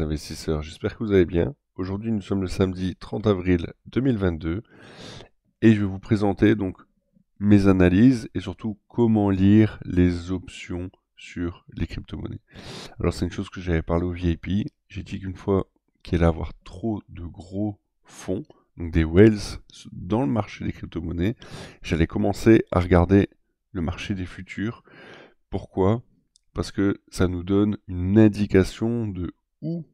investisseurs, j'espère que vous allez bien. Aujourd'hui nous sommes le samedi 30 avril 2022 et je vais vous présenter donc mes analyses et surtout comment lire les options sur les crypto-monnaies. Alors c'est une chose que j'avais parlé au VIP, j'ai dit qu'une fois qu'il allait avoir trop de gros fonds, donc des whales dans le marché des crypto-monnaies, j'allais commencer à regarder le marché des futurs. Pourquoi Parce que ça nous donne une indication de où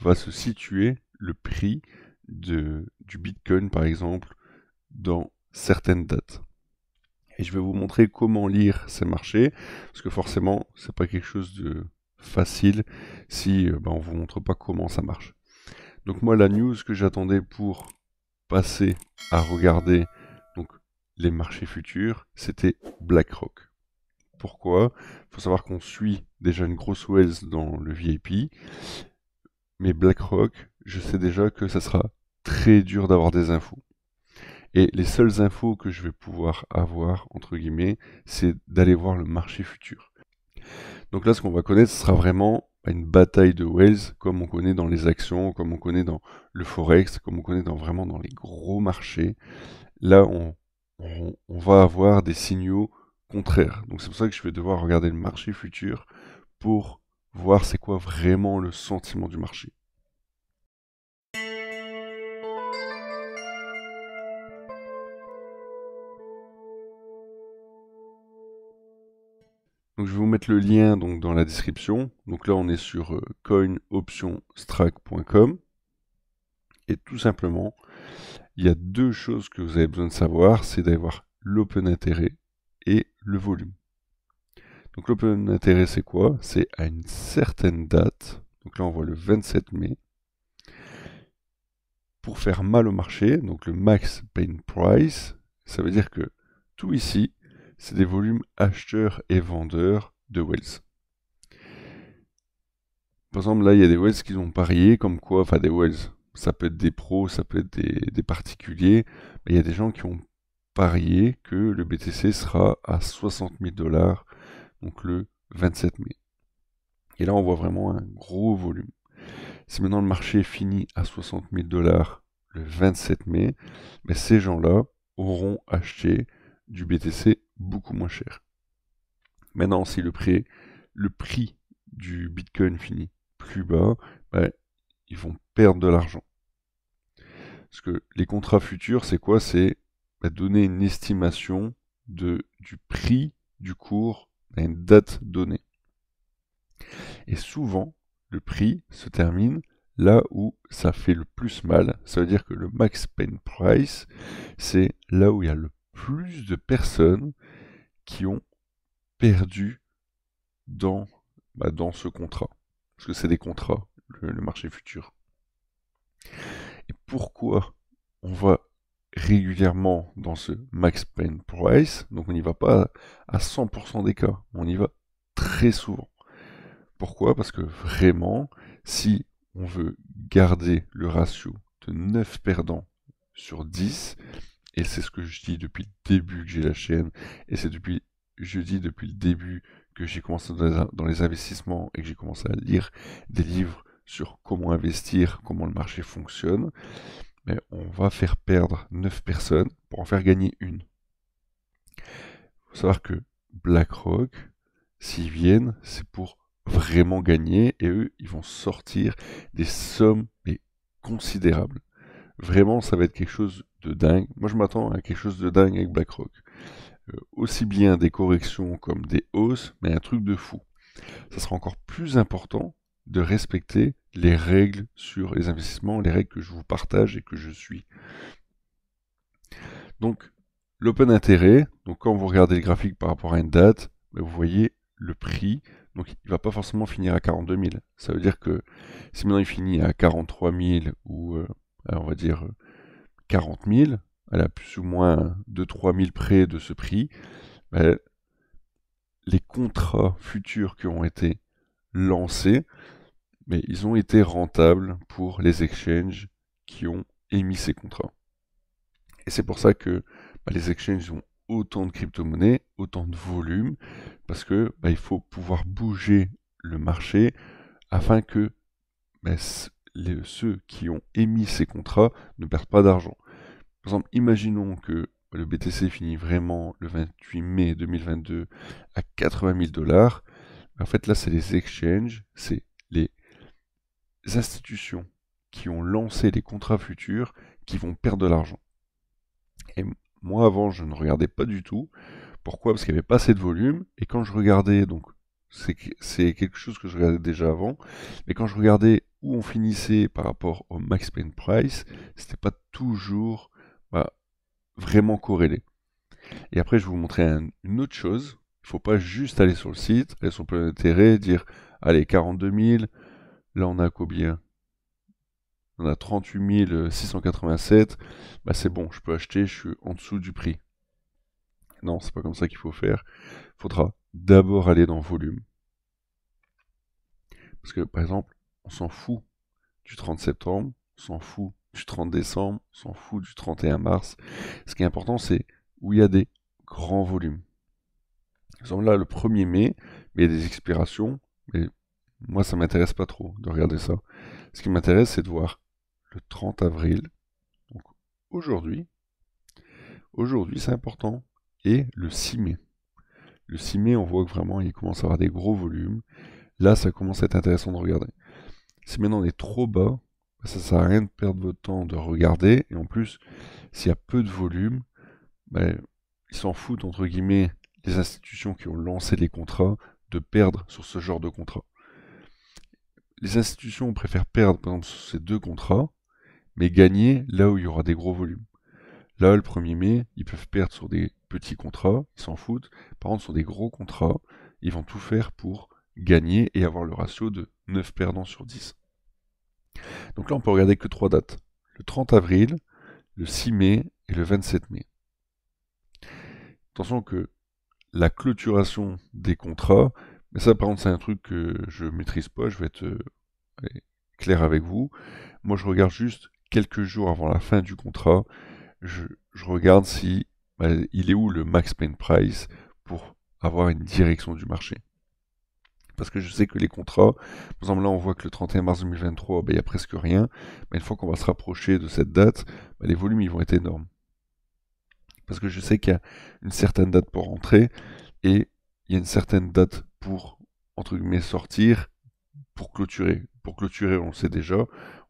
va se situer le prix de, du Bitcoin, par exemple, dans certaines dates. Et je vais vous montrer comment lire ces marchés, parce que forcément, c'est pas quelque chose de facile si euh, ben, on vous montre pas comment ça marche. Donc moi, la news que j'attendais pour passer à regarder donc, les marchés futurs, c'était BlackRock. Pourquoi Il faut savoir qu'on suit déjà une grosse Wells dans le VIP, mais BlackRock, je sais déjà que ça sera très dur d'avoir des infos. Et les seules infos que je vais pouvoir avoir, entre guillemets, c'est d'aller voir le marché futur. Donc là, ce qu'on va connaître, ce sera vraiment une bataille de Wales, comme on connaît dans les actions, comme on connaît dans le Forex, comme on connaît vraiment dans les gros marchés. Là, on, on va avoir des signaux contraires. Donc c'est pour ça que je vais devoir regarder le marché futur pour voir c'est quoi vraiment le sentiment du marché. je vais vous mettre le lien donc, dans la description. Donc là on est sur euh, coinoptionstrack.com et tout simplement il y a deux choses que vous avez besoin de savoir, c'est d'avoir l'open intérêt et le volume. Donc l'open intérêt, c'est quoi C'est à une certaine date, donc là on voit le 27 mai, pour faire mal au marché, donc le max pain price, ça veut dire que tout ici, c'est des volumes acheteurs et vendeurs de Wells. Par exemple, là, il y a des Wells qui ont parié, comme quoi, enfin des Wells, ça peut être des pros, ça peut être des, des particuliers, mais il y a des gens qui ont parié que le BTC sera à 60 000 dollars donc le 27 mai. Et là, on voit vraiment un gros volume. Si maintenant le marché finit à 60 000 dollars le 27 mai, mais ben, ces gens-là auront acheté du BTC beaucoup moins cher. Maintenant, si le prix, le prix du Bitcoin finit plus bas, ben, ils vont perdre de l'argent. Parce que les contrats futurs, c'est quoi C'est ben, donner une estimation de, du prix du cours à une date donnée. Et souvent, le prix se termine là où ça fait le plus mal. Ça veut dire que le max pain price, c'est là où il y a le plus de personnes qui ont perdu dans, bah, dans ce contrat. Parce que c'est des contrats, le marché futur. Et pourquoi on va régulièrement dans ce max pain price, donc on n'y va pas à 100% des cas, on y va très souvent. Pourquoi Parce que vraiment, si on veut garder le ratio de 9 perdants sur 10, et c'est ce que je dis depuis le début que j'ai la chaîne, et c'est depuis, je dis depuis le début que j'ai commencé dans dans les investissements et que j'ai commencé à lire des livres sur comment investir, comment le marché fonctionne, mais on va faire perdre 9 personnes pour en faire gagner une. Il faut savoir que BlackRock, s'ils viennent, c'est pour vraiment gagner et eux, ils vont sortir des sommes considérables. Vraiment, ça va être quelque chose de dingue. Moi, je m'attends à quelque chose de dingue avec BlackRock. Euh, aussi bien des corrections comme des hausses, mais un truc de fou. Ça sera encore plus important de respecter les règles sur les investissements, les règles que je vous partage et que je suis. Donc, l'open intérêt, donc quand vous regardez le graphique par rapport à une date, ben vous voyez le prix. Donc, il ne va pas forcément finir à 42 000. Ça veut dire que si maintenant il finit à 43 000 ou, euh, on va dire, 40 000, à la plus ou moins 2-3 000 près de ce prix, ben, les contrats futurs qui ont été lancés mais ils ont été rentables pour les exchanges qui ont émis ces contrats. Et c'est pour ça que bah, les exchanges ont autant de crypto-monnaies, autant de volume, parce que bah, il faut pouvoir bouger le marché afin que bah, ceux qui ont émis ces contrats ne perdent pas d'argent. Par exemple, imaginons que le BTC finit vraiment le 28 mai 2022 à 80 000 dollars. En fait, là, c'est les exchanges, c'est les institutions qui ont lancé des contrats futurs qui vont perdre de l'argent. Et moi avant je ne regardais pas du tout. Pourquoi Parce qu'il n'y avait pas assez de volume. Et quand je regardais, donc c'est quelque chose que je regardais déjà avant, mais quand je regardais où on finissait par rapport au max pain price, c'était pas toujours bah, vraiment corrélé. Et après je vais vous montrer une autre chose. Il ne faut pas juste aller sur le site, aller sur le plan d'intérêt, dire allez 42 000, Là, on a combien On a 38 687. Bah, c'est bon, je peux acheter, je suis en dessous du prix. Non, c'est pas comme ça qu'il faut faire. Il faudra d'abord aller dans volume. Parce que, par exemple, on s'en fout du 30 septembre, on s'en fout du 30 décembre, on s'en fout du 31 mars. Ce qui est important, c'est où il y a des grands volumes. Nous sommes là le 1er mai, mais il y a des expirations, mais moi, ça m'intéresse pas trop de regarder ça. Ce qui m'intéresse, c'est de voir le 30 avril, donc aujourd'hui, aujourd'hui c'est important, et le 6 mai. Le 6 mai, on voit que vraiment il commence à avoir des gros volumes. Là, ça commence à être intéressant de regarder. Si maintenant on est trop bas, ça sert à rien de perdre votre temps de regarder. Et en plus, s'il y a peu de volume, ben, ils s'en foutent, entre guillemets, les institutions qui ont lancé les contrats de perdre sur ce genre de contrat les institutions préfèrent perdre, par exemple, sur ces deux contrats, mais gagner là où il y aura des gros volumes. Là, le 1er mai, ils peuvent perdre sur des petits contrats, ils s'en foutent. Par contre, sur des gros contrats, ils vont tout faire pour gagner et avoir le ratio de 9 perdants sur 10. Donc là, on peut regarder que trois dates. Le 30 avril, le 6 mai et le 27 mai. Attention que la clôturation des contrats mais ça, par contre, c'est un truc que je maîtrise pas, je vais être euh, clair avec vous. Moi, je regarde juste quelques jours avant la fin du contrat, je, regarde si bah, il est où le max pain price pour avoir une direction du marché. Parce que je sais que les contrats, par exemple là on voit que le 31 mars 2023, bah, il n'y a presque rien, mais une fois qu'on va se rapprocher de cette date, bah, les volumes ils vont être énormes. Parce que je sais qu'il y a une certaine date pour rentrer et il y a une certaine date pour, entre guillemets, sortir, pour clôturer. Pour clôturer, on le sait déjà.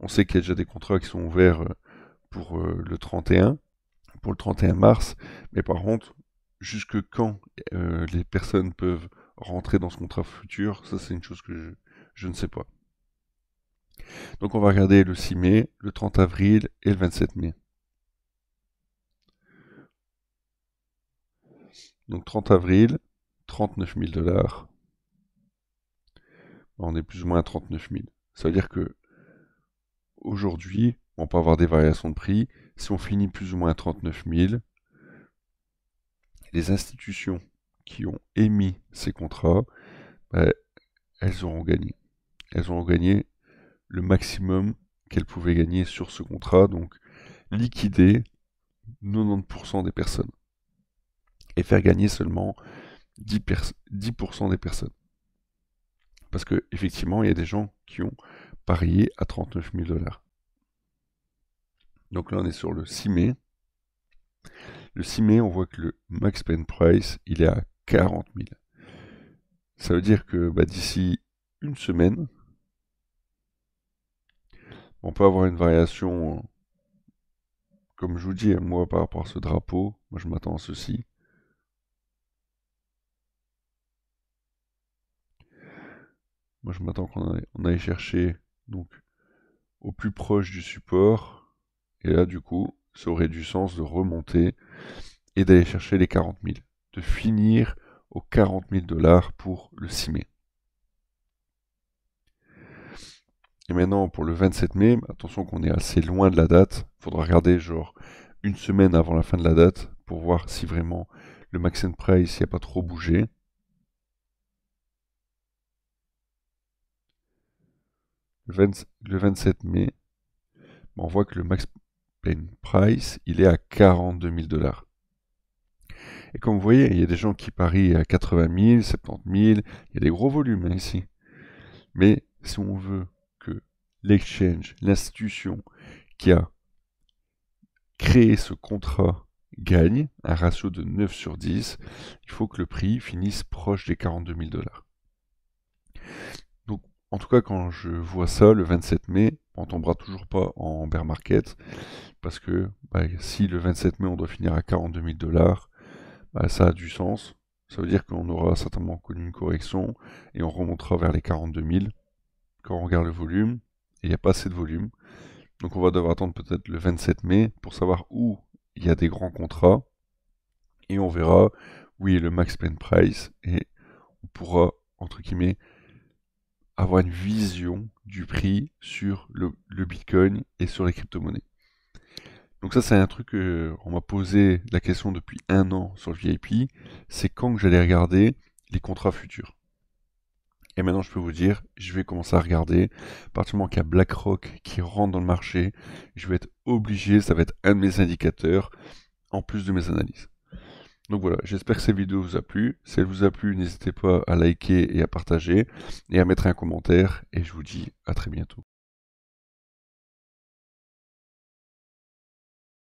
On sait qu'il y a déjà des contrats qui sont ouverts euh, euh, pour le 31, pour le 31 mars. Mais par contre, jusque quand euh, les personnes peuvent rentrer dans ce contrat futur, ça c'est une chose que je, je, ne sais pas. Donc on va regarder le 6 mai, le 30 avril et le 27 mai. Donc 30 avril, 39 000 dollars on est plus ou moins à 39 000. Ça veut dire que aujourd'hui, on peut avoir des variations de prix. Si on finit plus ou moins à 39 000, les institutions qui ont émis ces contrats, ben, elles auront gagné. Elles auront gagné le maximum qu'elles pouvaient gagner sur ce contrat, donc liquider 90% des personnes et faire gagner seulement 10 des personnes. Parce que il y a des gens qui ont parié à 39 000 dollars. Donc là, on est sur le 6 mai. Le 6 mai, on voit que le max pen price, il est à 40 000. Ça veut dire que bah, d'ici une semaine, on peut avoir une variation. Comme je vous dis, moi, par rapport à ce drapeau, moi je m'attends à ceci. je m'attends qu'on aille, chercher donc au plus proche du support. Et là, du coup, ça aurait du sens de remonter et d'aller chercher les 40 000. De finir aux 40 000 dollars pour le 6 mai. Et maintenant, pour le 27 mai, attention qu'on est assez loin de la date. Il faudra regarder genre une semaine avant la fin de la date pour voir si vraiment le max price a pas trop bougé. le, 27 mai, on voit que le max plain price, il est à 42 000 dollars. Et comme vous voyez, il y a des gens qui parient à 80 000, 70 000, il y a des gros volumes hein, ici. Mais si on veut que l'exchange, l'institution qui a créé ce contrat gagne un ratio de 9 sur 10, il faut que le prix finisse proche des 42 000 dollars. En tout cas, quand je vois ça le 27 mai, on tombera toujours pas en bear market parce que bah, si le 27 mai on doit finir à 42 000 dollars, bah, ça a du sens. Ça veut dire qu'on aura certainement connu une correction et on remontera vers les 42 000. Quand on regarde le volume, il n'y a pas assez de volume. Donc on va devoir attendre peut-être le 27 mai pour savoir où il y a des grands contrats. Et on verra où est le max pen price. Et on pourra, entre guillemets, avoir une vision du prix sur le, Bitcoin et sur les crypto-monnaies. Donc ça, c'est un truc qu'on euh, m'a posé la question depuis un an sur le VIP, c'est quand que j'allais regarder les contrats futurs. Et maintenant, je peux vous dire, je vais commencer à regarder. À partir du moment qu'il y a BlackRock qui rentre dans le marché, je vais être obligé, ça va être un de mes indicateurs, en plus de mes analyses. Donc voilà, j'espère que cette vidéo vous a plu. Si elle vous a plu, n'hésitez pas à liker et à partager et à mettre un commentaire. Et je vous dis à très bientôt.